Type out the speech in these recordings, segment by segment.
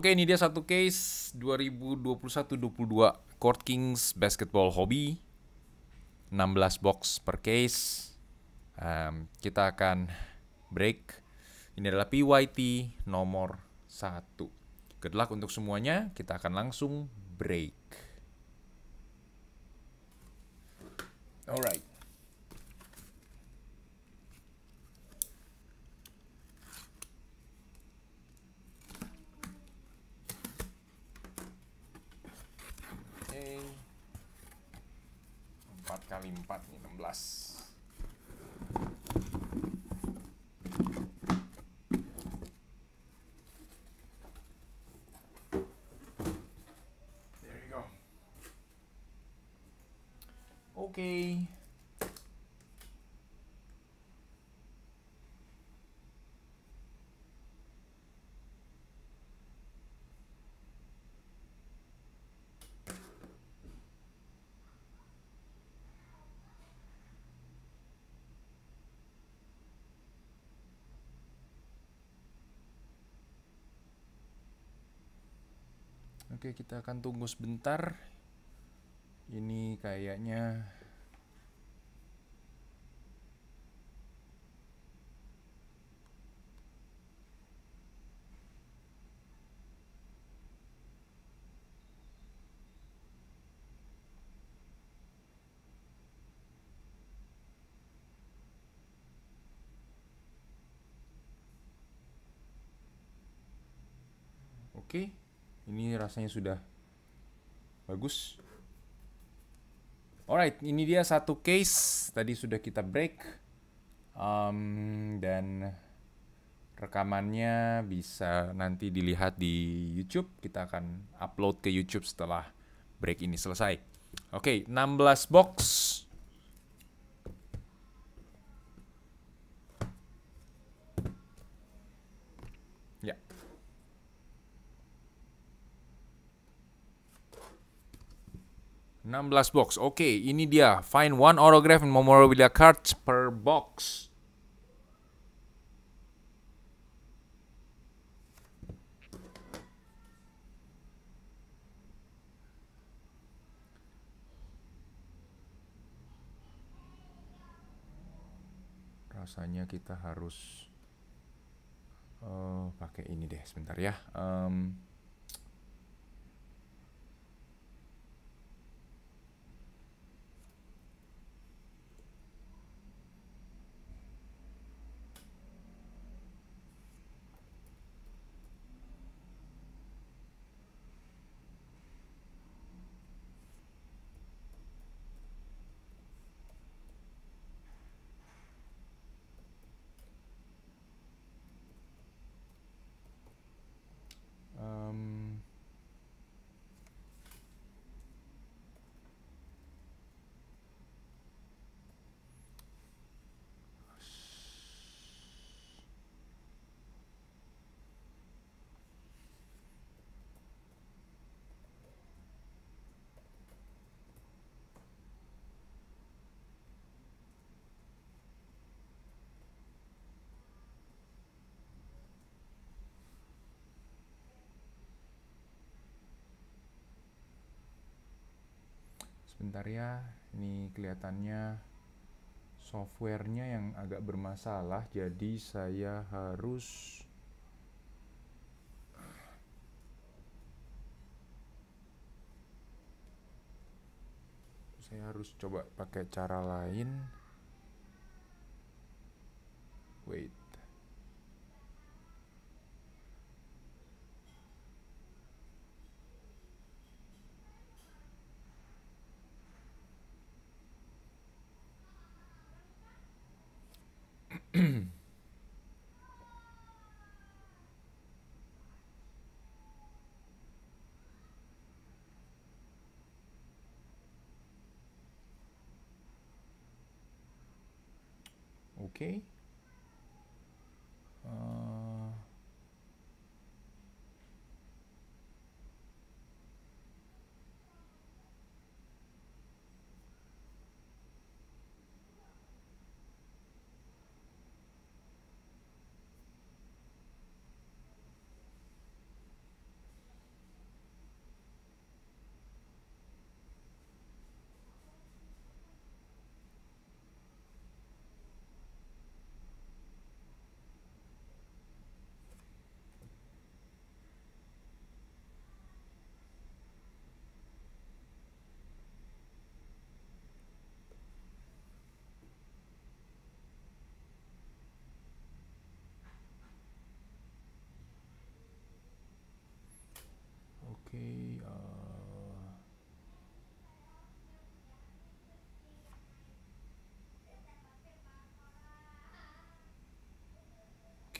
Oke, ini dia satu case 2021-22 Court Kings Basketball Hobby. 16 box per case. Um, kita akan break. Ini adalah PYT nomor 1. Good luck untuk semuanya. Kita akan langsung break. Alright. 4 kali 4 nih 16 There you go. Oke. Okay. Oke, kita akan tunggu sebentar. Ini kayaknya Oke. Okay ini rasanya sudah bagus alright ini dia satu case tadi sudah kita break um, dan rekamannya bisa nanti dilihat di YouTube kita akan upload ke YouTube setelah break ini selesai oke okay, 16 box 16 box. Oke, okay, ini dia. Find one autograph and memorabilia cards per box. Rasanya kita harus uh, pakai ini deh sebentar ya. Um, Bentar ya, ini kelihatannya softwarenya yang agak bermasalah, jadi saya harus saya harus coba pakai cara lain. Wait. okay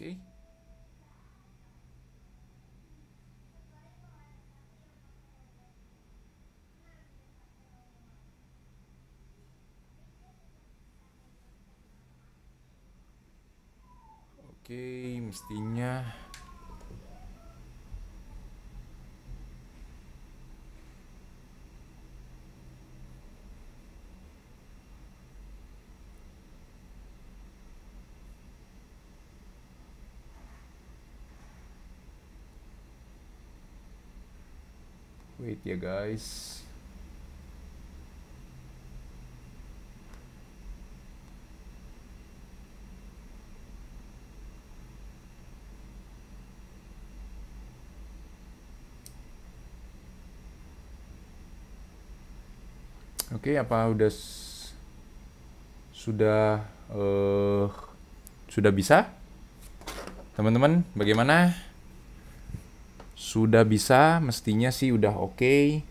okay. Oke, okay, mestinya wait ya guys Oke, okay, apa udah sudah uh, sudah bisa? Teman-teman, bagaimana? sudah bisa mestinya sih udah oke okay.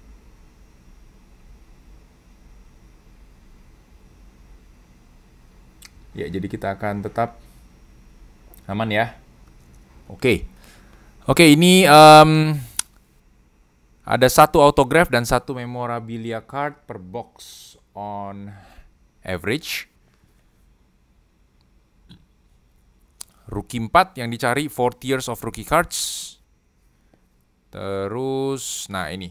ya jadi kita akan tetap aman ya oke okay. oke okay, ini um, ada satu autograph dan satu memorabilia card per box on average rookie 4 yang dicari 4 tiers of rookie cards Terus, nah ini.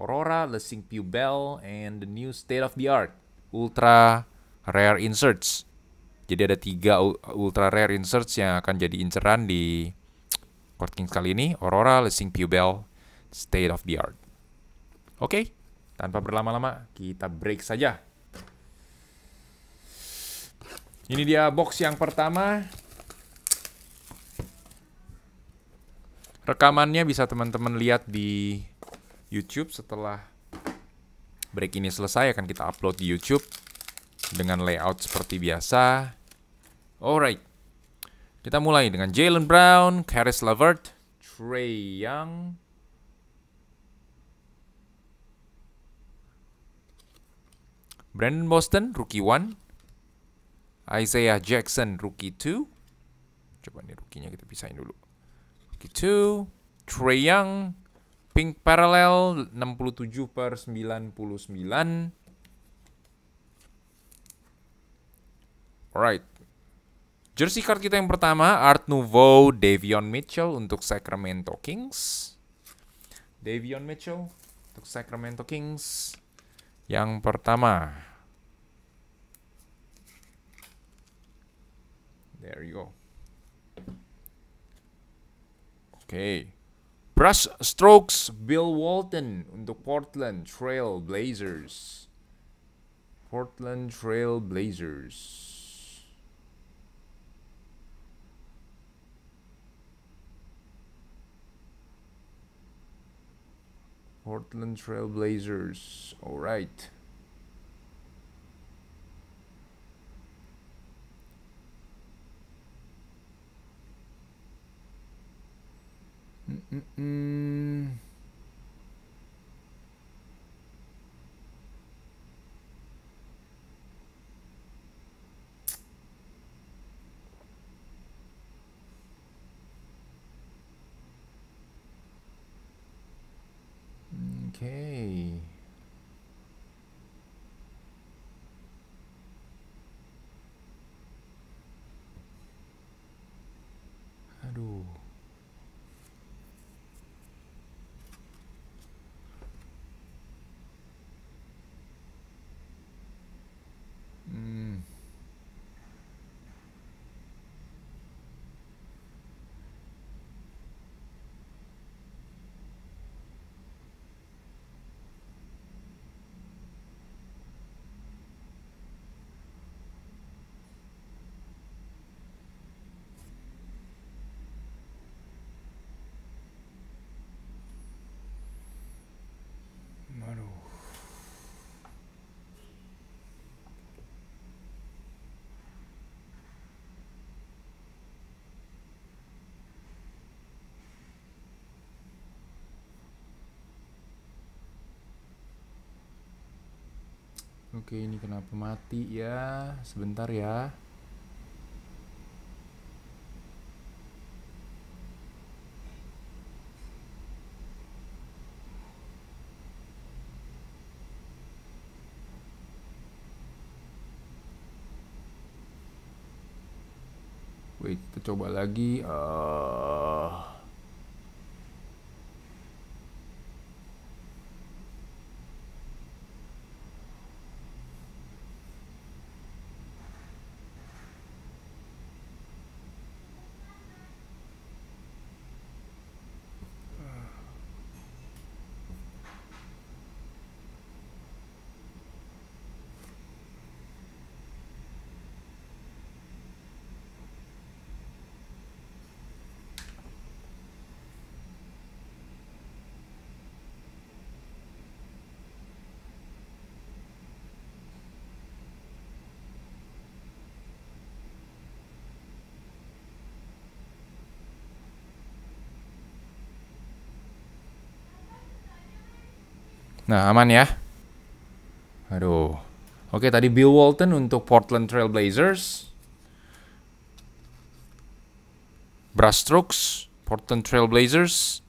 Aurora, Lessing Pew Bell, and the new state of the art. Ultra rare inserts. Jadi ada tiga ultra rare inserts yang akan jadi inceran di Court Kings kali ini. Aurora, Lessing Pew Bell, state of the art. Oke, okay, tanpa berlama-lama kita break saja. Ini dia box yang pertama. Rekamannya bisa teman-teman lihat di YouTube setelah break ini selesai akan kita upload di YouTube dengan layout seperti biasa. Alright. Kita mulai dengan Jalen Brown, Karis Lavert, Trey Young, Brandon Boston, rookie 1. Isaiah Jackson, rookie 2. Coba nih rookie kita pisahin dulu. Gitu. Trey Young, Pink Parallel 67 per 99. Alright. Jersey card kita yang pertama, Art Nouveau Davion Mitchell untuk Sacramento Kings. Davion Mitchell untuk Sacramento Kings. Yang pertama. There you go. Okay. brush strokes. Bill Walton untuk Portland Trail Blazers. Portland Trail Blazers. Portland Trail Blazers. All right. Mm-mm-mm. Oke, ini kenapa mati ya? Sebentar ya. Wait, kita coba lagi. Uh... Nah, aman ya. Aduh. Oke, tadi Bill Walton untuk Portland Trail Blazers. Brass Strokes, Portland Trail Blazers.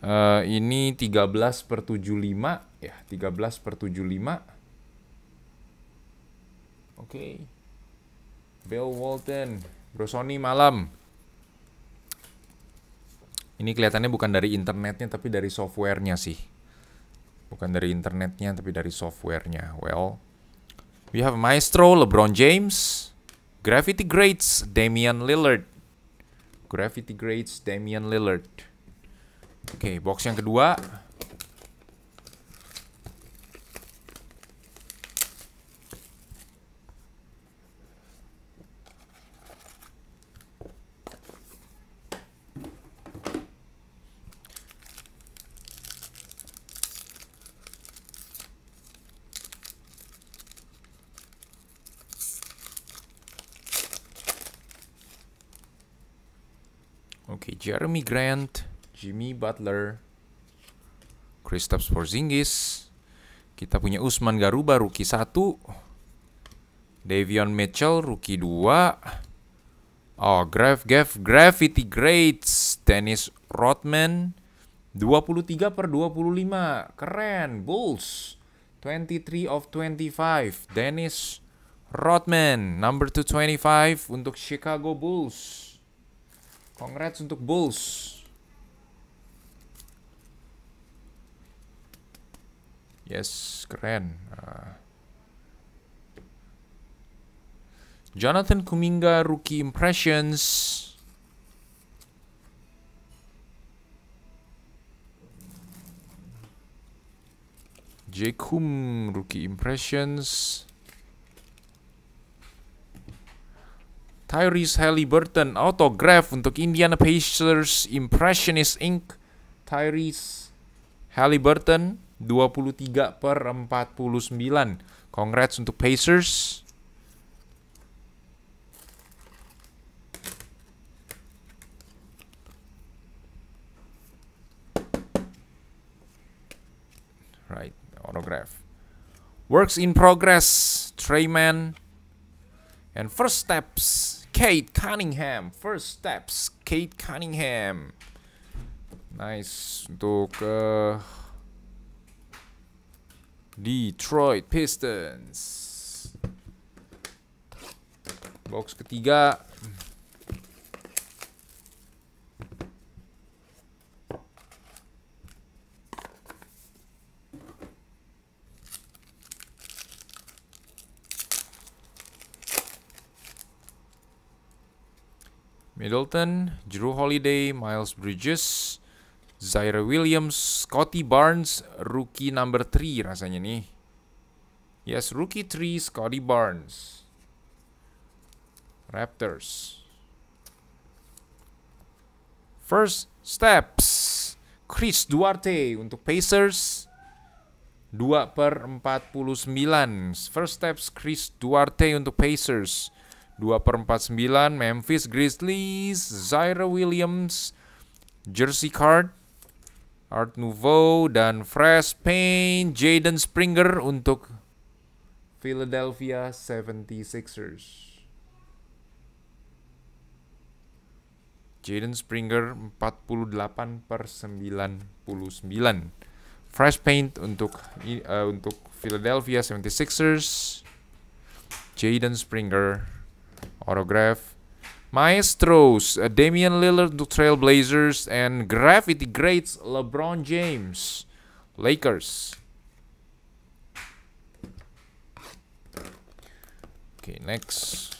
Uh, ini 13 per 75. Ya, 13 per 75. Oke. Bill Walton. Brosoni malam. Ini kelihatannya bukan dari internetnya, tapi dari softwarenya sih. Bukan dari internetnya, tapi dari softwarenya. Well, we have Maestro, LeBron James, Gravity Grades, Damian Lillard. Gravity Grades, Damian Lillard. Oke, okay, box yang kedua. Jeremy Grant, Jimmy Butler, Kristaps Porzingis. Kita punya Usman Garuba rookie 1, Davion Mitchell rookie 2. Oh, Graf Gav Gravity Greats, Dennis Rodman 23 per 25. Keren, Bulls. 23 of 25. Dennis Rodman number 225 untuk Chicago Bulls. Congrats untuk Bulls. Yes, keren. Uh. Jonathan Kuminga rookie impressions. Jekum rookie impressions. Tyrese Halliburton autograph untuk Indiana Pacers Impressionist Inc. Tyrese Halliburton 23 per 49. Congrats untuk Pacers. Right, autograph. Works in progress, Trayman and first steps Kate Cunningham. First steps, Kate Cunningham. Nice untuk uh, Detroit Pistons. Box ketiga Middleton, Drew Holiday, Miles Bridges, Zaire Williams, Scotty Barnes, rookie number 3 rasanya nih. Yes, rookie 3 Scotty Barnes. Raptors. First steps. Chris Duarte untuk Pacers. 2 per 49. First steps Chris Duarte untuk Pacers. 2 per 49 Memphis Grizzlies Zaire Williams Jersey Card Art Nouveau dan Fresh Paint Jaden Springer untuk Philadelphia 76ers Jaden Springer 48 per 99 Fresh Paint untuk uh, untuk Philadelphia 76ers Jaden Springer Autograph. Maestros, uh, Damian Lillard, the Trailblazers, and Gravity Greats, LeBron James, Lakers. Okay, next.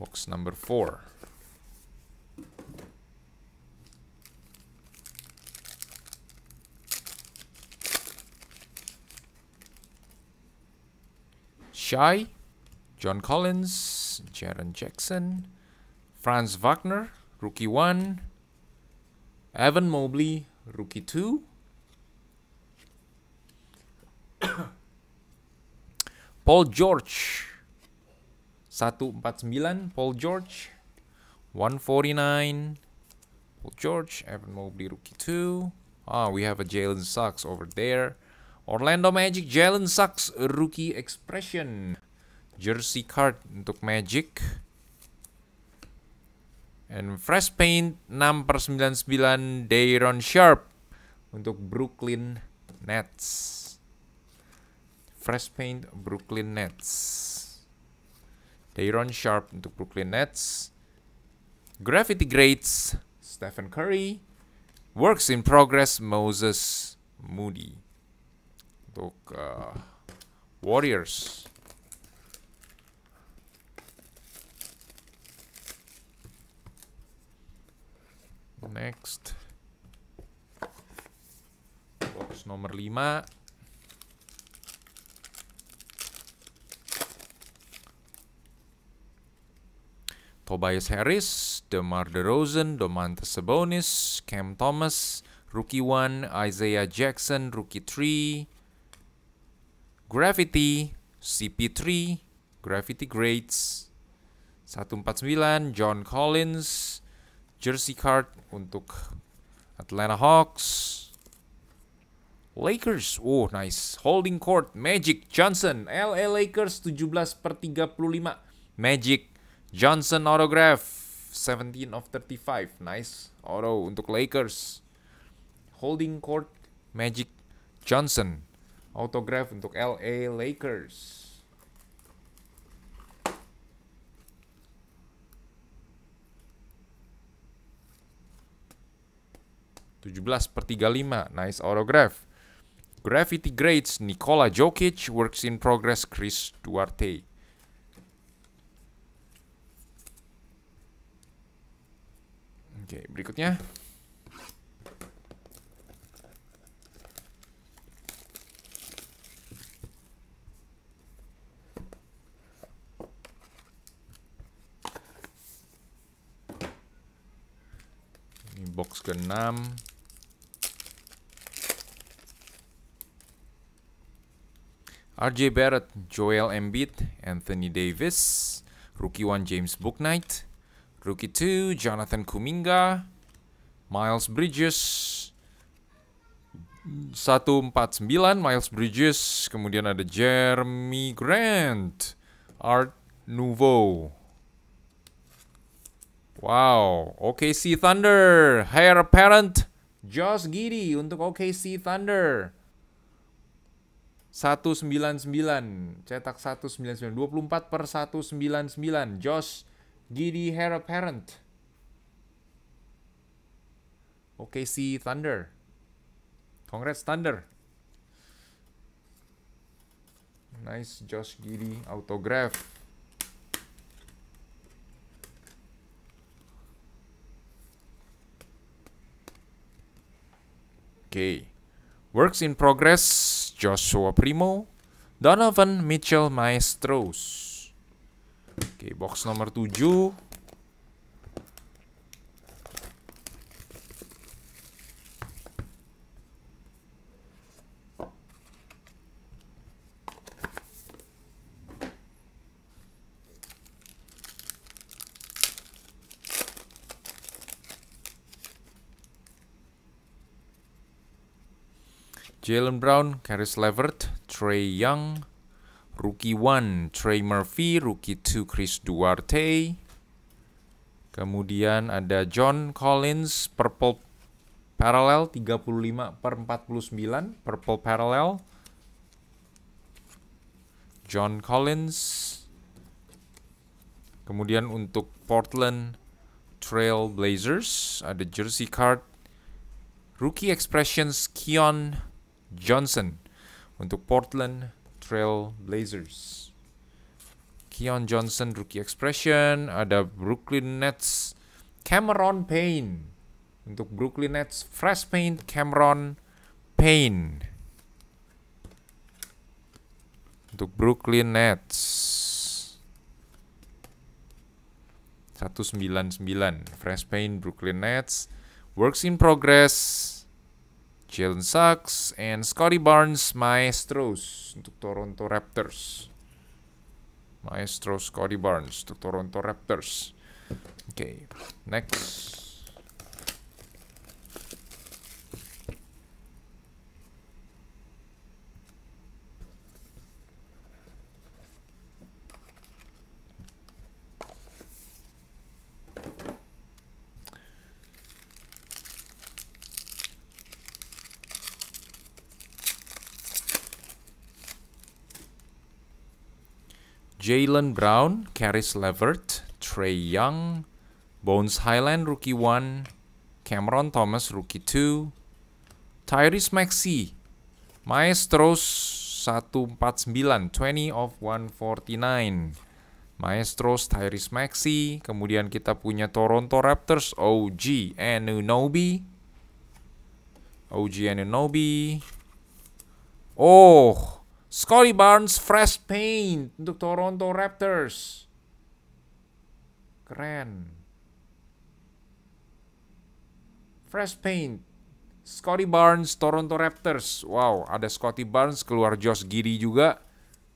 Box number four. Shai, John Collins, Jaron Jackson, Franz Wagner, rookie 1, Evan Mobley, rookie 2, Paul George 149 Paul George 149 Paul George Evan Mobley rookie 2 ah oh, we have a Jalen Sacks over there Orlando Magic Jalen Sachs rookie expression jersey card untuk Magic and fresh paint 6 per 99 Dayron Sharp untuk Brooklyn Nets fresh paint Brooklyn Nets Dayron Sharp untuk Brooklyn Nets Gravity Greats Stephen Curry Works in Progress Moses Moody Donc, uh, Warriors. Next. Box nomor 5. Tobias Harris, DeMar DeRozan, Domantas Sabonis, Cam Thomas, Rookie 1, Isaiah Jackson, Rookie 3, Gravity, CP3, Gravity Grades, 149, John Collins, jersey card untuk Atlanta Hawks, Lakers, oh nice, holding court, Magic Johnson, LA Lakers 17 per 35, Magic Johnson autograph, 17 of 35, nice, auto untuk Lakers, holding court, Magic Johnson, autograph untuk LA Lakers. tujuh belas per tiga lima, nice autograph. Gravity Grades, Nikola Jokic, Works in Progress, Chris Duarte. Oke, berikutnya Ini box ke-6. RJ Barrett, Joel Embiid, Anthony Davis, Rookie 1 James Booknight, Rookie 2 Jonathan Kuminga, Miles Bridges 149 Miles Bridges, kemudian ada Jeremy Grant, Art Nouveau, Wow, OKC Thunder, hair parent Josh Giddy untuk OKC Thunder. 199, cetak 199, 24 per 199, Josh Giddy hair parent. OKC Thunder. Congrats Thunder. Nice Josh Giddy autograph. okay. Works in Progress, Joshua Primo, Donovan Mitchell Maestros. Oke, okay, box nomor 7. Jalen Brown, Karis Levert, Trey Young, rookie 1 Trey Murphy, rookie 2 Chris Duarte. Kemudian ada John Collins, purple parallel 35 per 49, purple parallel. John Collins. Kemudian untuk Portland Trail Blazers ada jersey card Rookie Expressions Kion Johnson untuk Portland Trail Blazers. Keon Johnson rookie expression, ada Brooklyn Nets Cameron Payne untuk Brooklyn Nets fresh paint Cameron Payne untuk Brooklyn Nets 199 fresh paint Brooklyn Nets works in progress Jalen Suggs, and Scotty Barnes, Maestros untuk Toronto Raptors. Maestro Scotty Barnes untuk Toronto Raptors. Oke, okay, next. Jalen Brown, Caris Levert, Trey Young, Bones Highland rookie 1, Cameron Thomas rookie 2, Tyrese Maxey, Maestros 149, 20 of 149. Maestros Tyrese Maxey, kemudian kita punya Toronto Raptors OG Anunobi. OG Anunobi. Oh, Scotty Barnes fresh paint untuk Toronto Raptors. Keren. Fresh paint. Scotty Barnes Toronto Raptors. Wow, ada Scotty Barnes keluar Josh Giddy juga.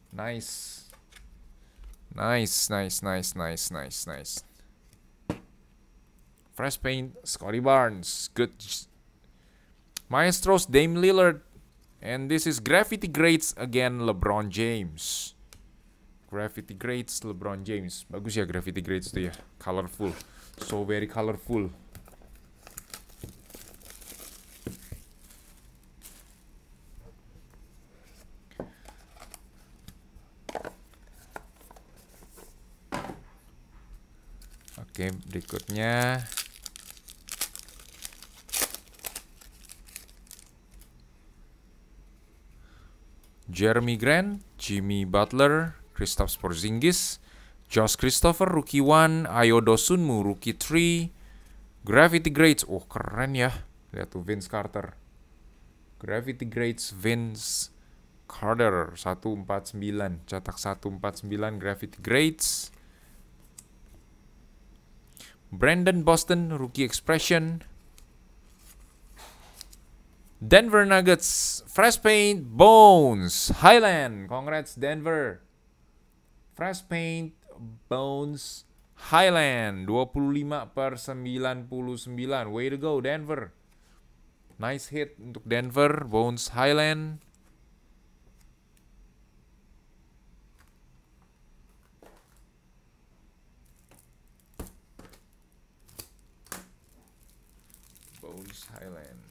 Nice. Nice, nice, nice, nice, nice, nice. Fresh paint Scotty Barnes. Good. Maestros Dame Lillard And this is Gravity Greats again LeBron James. Gravity Greats, LeBron James. Bagus ya Gravity Greats itu ya. Colorful. So very colorful. Oke, berikutnya Jeremy Grant, Jimmy Butler, Kristaps Porzingis, Josh Christopher rookie 1, Ayo Sunmu rookie 3, Gravity Grades. Oh, keren ya. Lihat tuh Vince Carter. Gravity Grades Vince Carter 149, cetak 149 Gravity Grades. Brandon Boston rookie expression, Denver Nuggets, Fresh Paint, Bones, Highland. Congrats Denver. Fresh Paint, Bones, Highland. 25 per 99. Way to go Denver. Nice hit untuk Denver, Bones Highland. Bones Highland.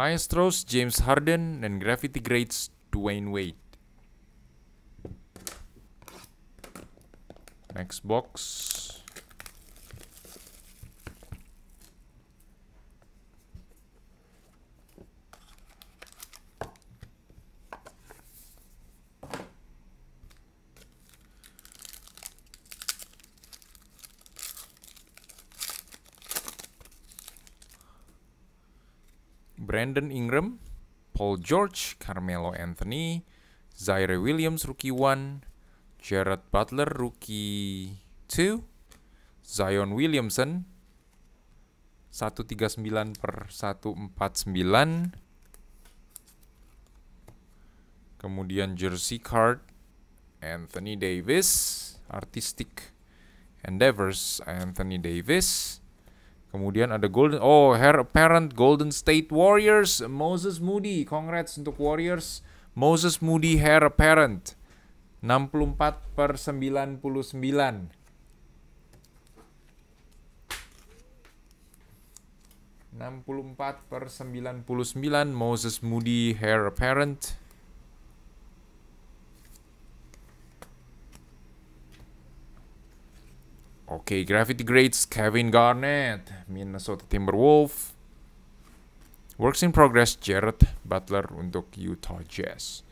Maestros James Harden dan Gravity Greats Dwayne Wade. Next box. Brandon Ingram, Paul George, Carmelo Anthony, Zaire Williams rookie 1, Jared Butler rookie 2, Zion Williamson 139 per 149 kemudian jersey card Anthony Davis artistic endeavors Anthony Davis Kemudian ada Golden oh her parent Golden State Warriors Moses Moody. Congrats untuk Warriors. Moses Moody hair apparent 64 per 99 64 per 99 Moses Moody hair apparent Okay, Gravity Grades, Kevin Garnett, Minnesota Timberwolves. Works in progress, Jared Butler untuk Utah Jazz.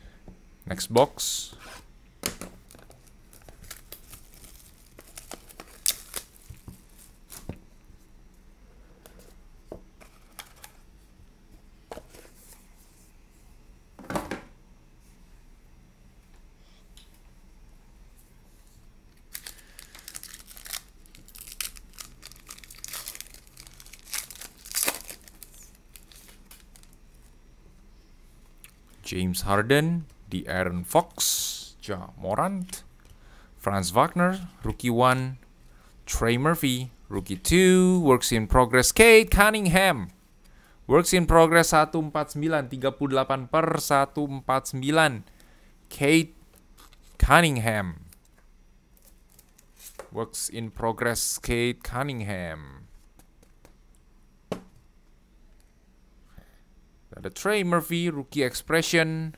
Next box. James Harden, di Aaron Fox, Ja Morant, Franz Wagner, Rookie 1, Trey Murphy, Rookie 2, Works in Progress, Kate Cunningham, Works in Progress 149, 38 per 149, Kate Cunningham. Works in Progress, Kate Cunningham. Ada Trey Murphy, rookie expression.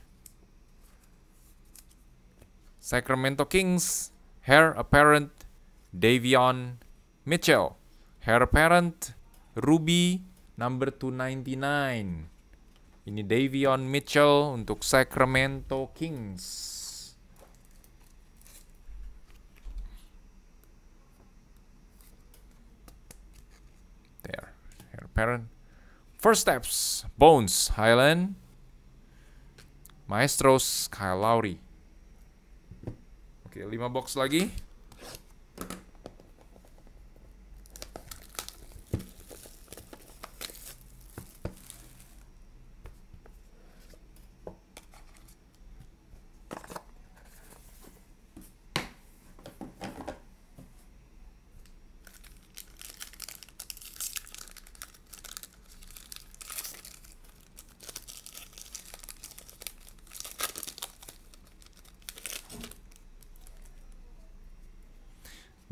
Sacramento Kings, hair apparent. Davion Mitchell, hair apparent. Ruby, number 299. Ini Davion Mitchell untuk Sacramento Kings. There, apparent. First steps, Bones, Highland, Maestros, Kyle Lowry. Oke, 5 box lagi.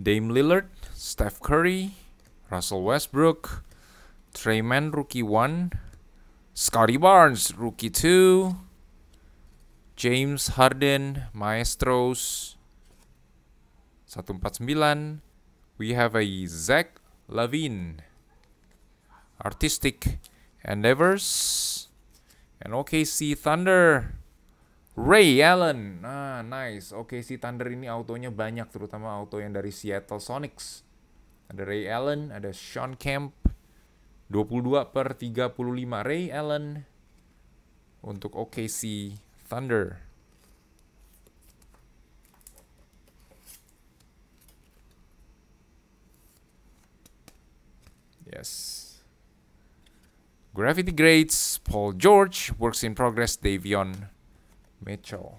Dame Lillard, Steph Curry, Russell Westbrook, Treyman rookie 1, Scotty Barnes rookie 2, James Harden, Maestros 149. We have a Zach Lavine, Artistic Endeavors, and OKC Thunder. Ray Allen. Nah, nice. Oke, si Thunder ini autonya banyak, terutama auto yang dari Seattle Sonics. Ada Ray Allen, ada Sean Kemp. 22 per 35 Ray Allen untuk OKC Thunder. Yes. Gravity Grades, Paul George, Works in Progress, Davion Mitchell.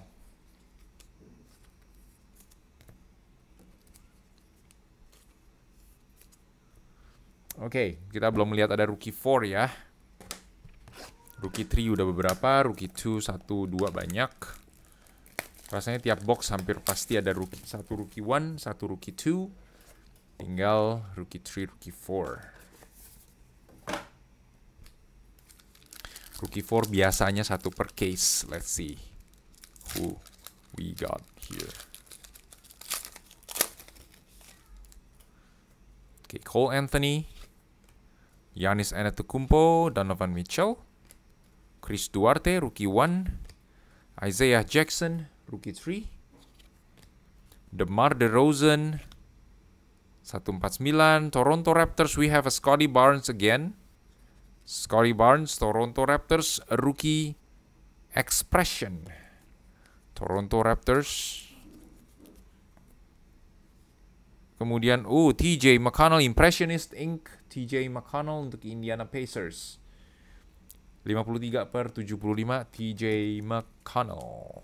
Oke, okay, kita belum melihat ada rookie 4 ya. Rookie 3 udah beberapa, rookie 2, 1, 2 banyak. Rasanya tiap box hampir pasti ada rookie. Satu rookie 1, satu rookie 2, tinggal rookie 3, rookie 4. Rookie 4 biasanya satu per case. Let's see who we got here. Okay, Cole Anthony, Yanis Anetokounmpo, Donovan Mitchell, Chris Duarte, rookie 1, Isaiah Jackson, rookie 3, DeMar DeRozan, 149, Toronto Raptors, we have a Scotty Barnes again. Scotty Barnes, Toronto Raptors, rookie expression. Toronto Raptors. Kemudian, oh uh, TJ McConnell Impressionist Inc. TJ McConnell untuk Indiana Pacers. 53 per 75 TJ McConnell.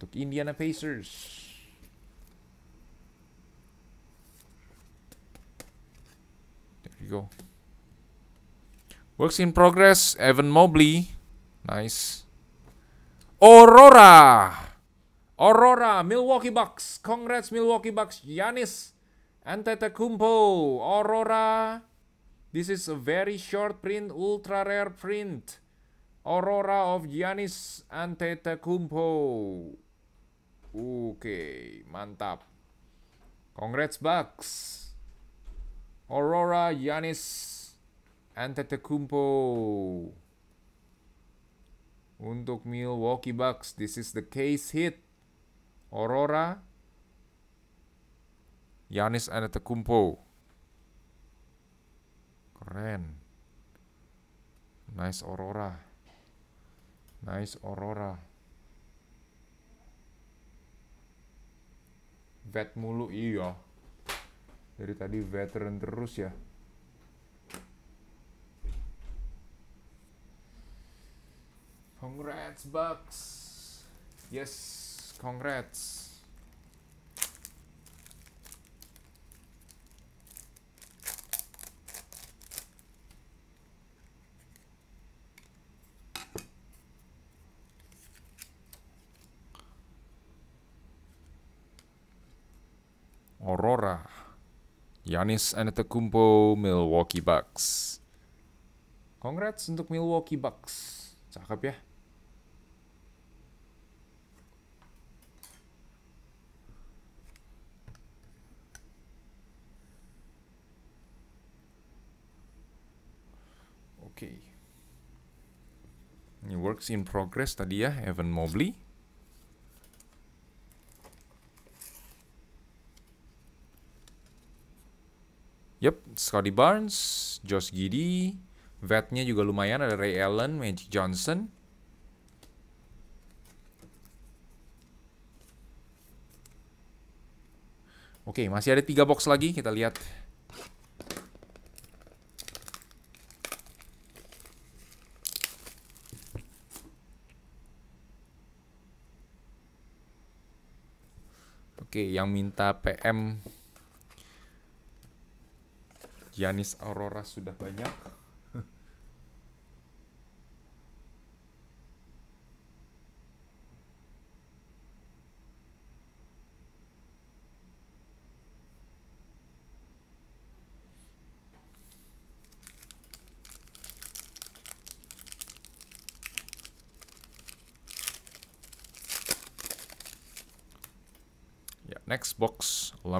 Untuk Indiana Pacers. There you go. Works in progress, Evan Mobley. Nice. Aurora. Aurora, Milwaukee Bucks. Congrats Milwaukee Bucks. Yanis Antetokounmpo. Aurora. This is a very short print, ultra rare print. Aurora of Giannis Antetokounmpo. Oke, okay, mantap. Congrats Bucks. Aurora Giannis Antetokounmpo untuk Milwaukee Bucks. This is the case hit. Aurora, Yanis Antetokounmpo. Keren. Nice Aurora. Nice Aurora. Vet mulu iya. Dari tadi veteran terus ya. Congrats, Bucks. Yes, congrats. Aurora, Yanis Antetokounmpo, Milwaukee Bucks. Congrats untuk Milwaukee Bucks. Cakep ya. Ini works in progress tadi ya, Evan Mobley. Yep, Scotty Barnes, Josh Giddy, vetnya juga lumayan, ada Ray Allen, Magic Johnson. Oke, masih ada tiga box lagi, kita lihat Oke, yang minta PM Janis Aurora sudah banyak.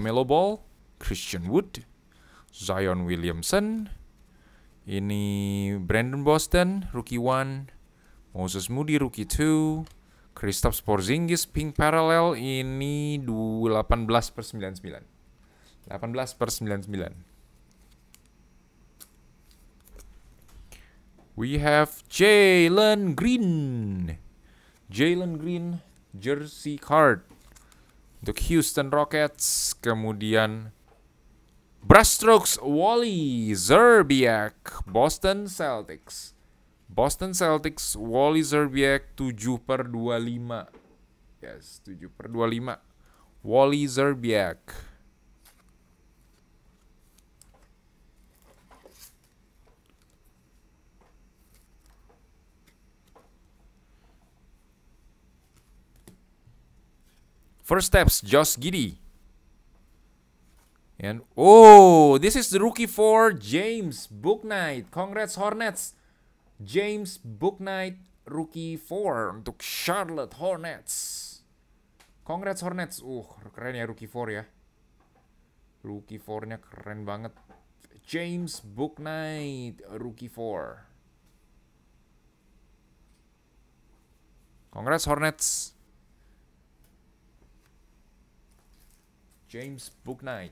LaMelo Ball, Christian Wood, Zion Williamson, ini Brandon Boston, rookie 1, Moses Moody, rookie 2, Kristaps Porzingis, pink parallel, ini 18 per 99. 18 per 99. We have Jalen Green. Jalen Green, jersey card untuk Houston Rockets, kemudian Brushstrokes, Wally Zerbiak, Boston Celtics. Boston Celtics, Wally Zerbiak 7 per 25. Yes, 7 per 25. Wally Zerbiak. First steps, Josh Giddy. And oh, this is the rookie for James Booknight. Congrats Hornets. James Booknight rookie 4 untuk Charlotte Hornets. Congrats Hornets. Uh, keren ya rookie 4 ya. Rookie 4-nya keren banget. James Booknight rookie 4. Congrats Hornets. James Booknight.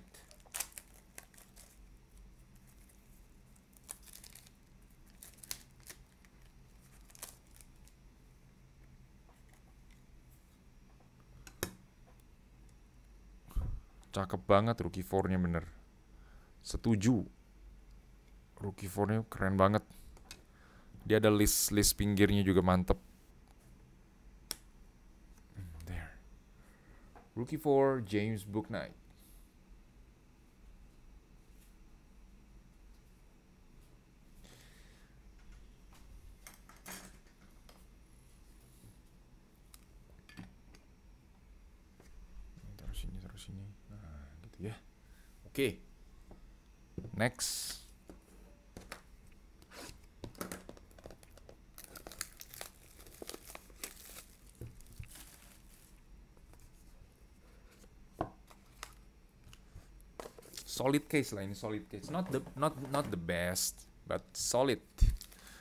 Cakep banget rookie fornya bener. Setuju. Rookie fornya keren banget. Dia ada list-list pinggirnya juga mantep. Rookie four, James Booknight. taruh sini taruh sini nah gitu ya oke okay. next solid case lah ini solid case not the not not the best but solid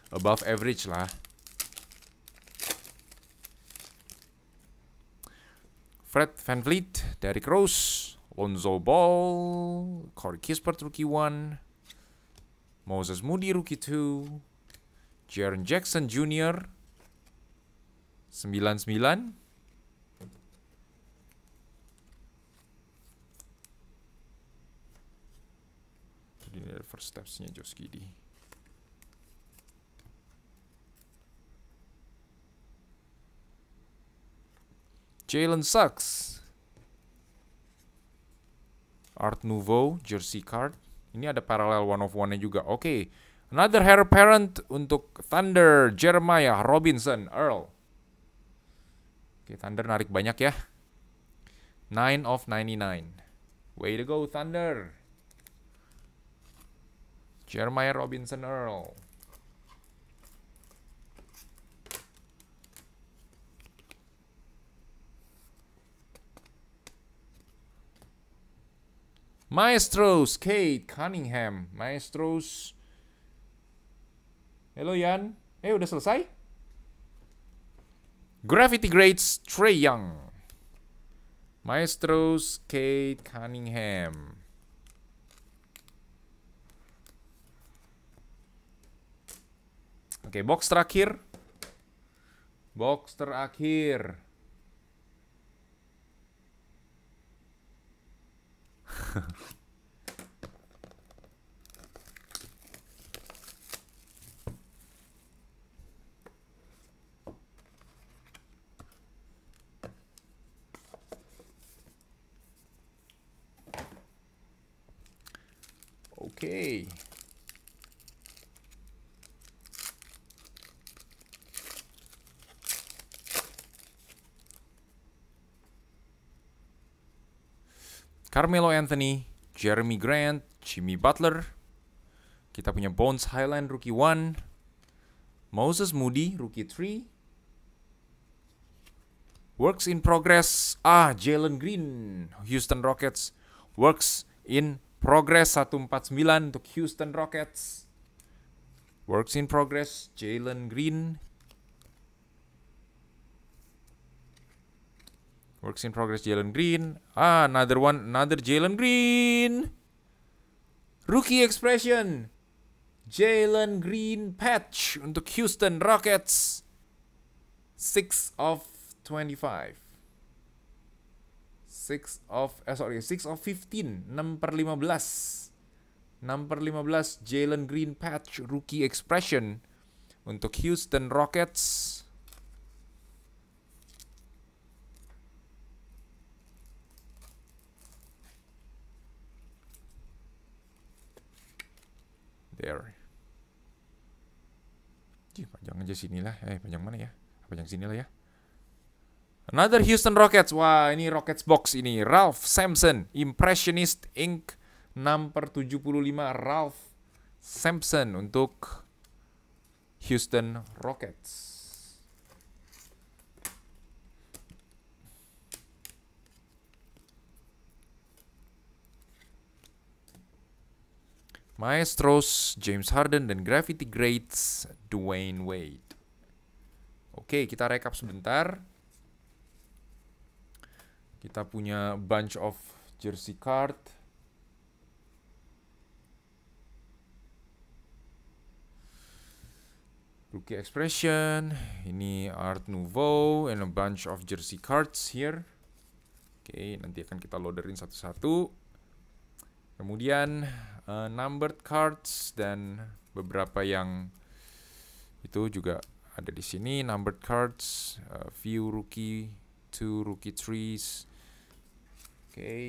above average lah Fred Van Vliet, Derrick Rose, Lonzo Ball, Corey Kispert rookie one, Moses Moody rookie two, Jaron Jackson Jr. 99 maksud ini first steps-nya Josh Jalen Sucks. Art Nouveau, jersey card. Ini ada parallel one of one-nya juga. Oke. Okay. Another hair parent untuk Thunder, Jeremiah, Robinson, Earl. Oke, okay, Thunder narik banyak ya. 9 of 99. Way to go, Thunder. Jeremiah Robinson Earl. Maestros, Kate Cunningham. Maestros. Halo Yan. Eh udah selesai? Gravity Grades Trey Young. Maestros Kate Cunningham. Oke, box terakhir. Box terakhir. Oke. okay. Carmelo Anthony, Jeremy Grant, Jimmy Butler. Kita punya Bones Highland rookie 1. Moses Moody rookie 3. Works in progress. Ah, Jalen Green, Houston Rockets. Works in progress 149 untuk Houston Rockets. Works in progress, Jalen Green, Works in progress Jalen Green. Ah, another one, another Jalen Green. Rookie expression. Jalen Green patch untuk Houston Rockets. 6 of 25. 6 of eh sorry, 6 of 15, 6 per 15. 6 per 15 Jalen Green patch rookie expression untuk Houston Rockets. there. Jih, panjang aja sinilah. Eh, panjang mana ya? Panjang sinilah ya. Another Houston Rockets. Wah, ini Rockets box ini. Ralph Sampson, Impressionist Inc. Number 75 Ralph Sampson untuk Houston Rockets. Maestros, James Harden, dan Gravity Greats, Dwayne Wade. Oke, kita rekap sebentar. Kita punya bunch of jersey card. Rookie expression, ini Art Nouveau, and a bunch of jersey cards here. Oke, nanti akan kita loaderin satu-satu. Kemudian uh, numbered cards dan beberapa yang itu juga ada di sini numbered cards, uh, eh, view rookie, two rookie trees. Oke. Okay.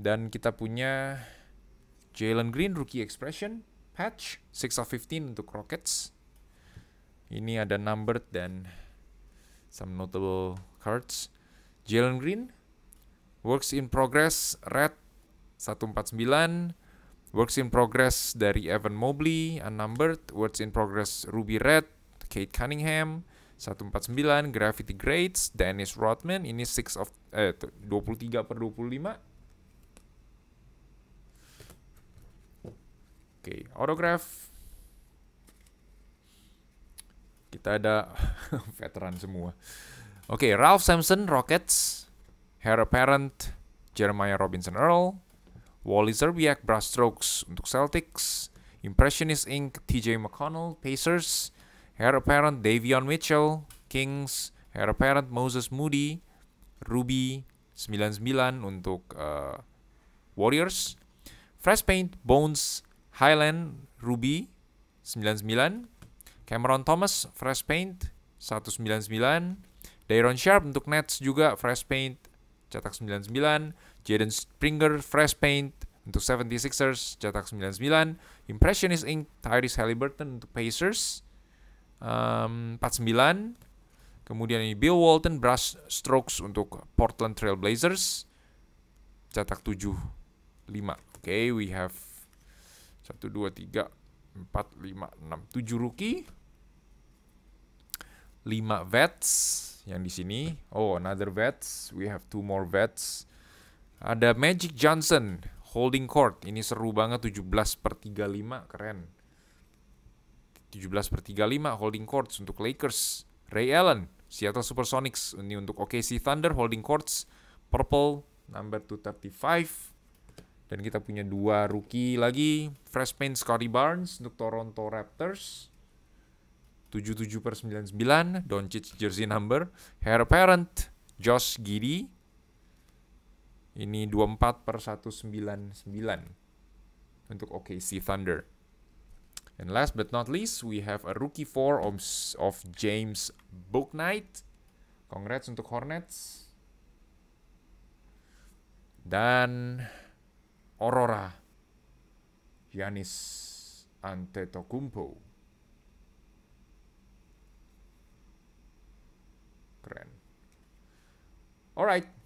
Dan kita punya Jalen Green rookie expression patch 6 of 15 untuk Rockets. Ini ada numbered dan some notable cards. Jalen Green works in progress red 149, Works in Progress dari Evan Mobley, Unnumbered, Works in Progress Ruby Red, Kate Cunningham, 149, Gravity Grades, Dennis Rodman, ini 6 of, eh, 23 per 25. Oke, okay, autograph. Kita ada veteran semua. Oke, okay, Ralph Sampson, Rockets, Hera Parent, Jeremiah Robinson Earl, Wally Zerbiak strokes untuk Celtics, Impressionist Inc. TJ McConnell Pacers, Hair Apparent Davion Mitchell Kings, Hair Apparent Moses Moody, Ruby 99 untuk uh, Warriors, Fresh Paint Bones Highland Ruby 99, Cameron Thomas Fresh Paint 199, Dairon Sharp untuk Nets juga Fresh Paint cetak 99, Jaden Springer fresh paint untuk 76ers cetak 99, Impressionist Inc Tyrese Halliburton untuk Pacers um, 49, kemudian ini Bill Walton brush strokes untuk Portland Trail Blazers cetak 75 Oke, okay, we have 1 2 3 4, 5, 6, 7 rookie. 5 vets yang di sini. Oh, another vets. We have two more vets. Ada Magic Johnson, holding court. Ini seru banget, 17 per 35, keren. 17 per 35, holding courts untuk Lakers. Ray Allen, Seattle Supersonics. Ini untuk OKC Thunder, holding courts. Purple, number 235. Dan kita punya dua rookie lagi, fresh paint Scotty Barnes untuk Toronto Raptors. 77 per 99, Doncic jersey number, Hair Parent, Josh Giddy, ini 24 per 199 untuk OKC Thunder. And last but not least, we have a rookie four of, of James Booknight. Congrats untuk Hornets. Dan Aurora Yanis Antetokounmpo. Keren. Alright,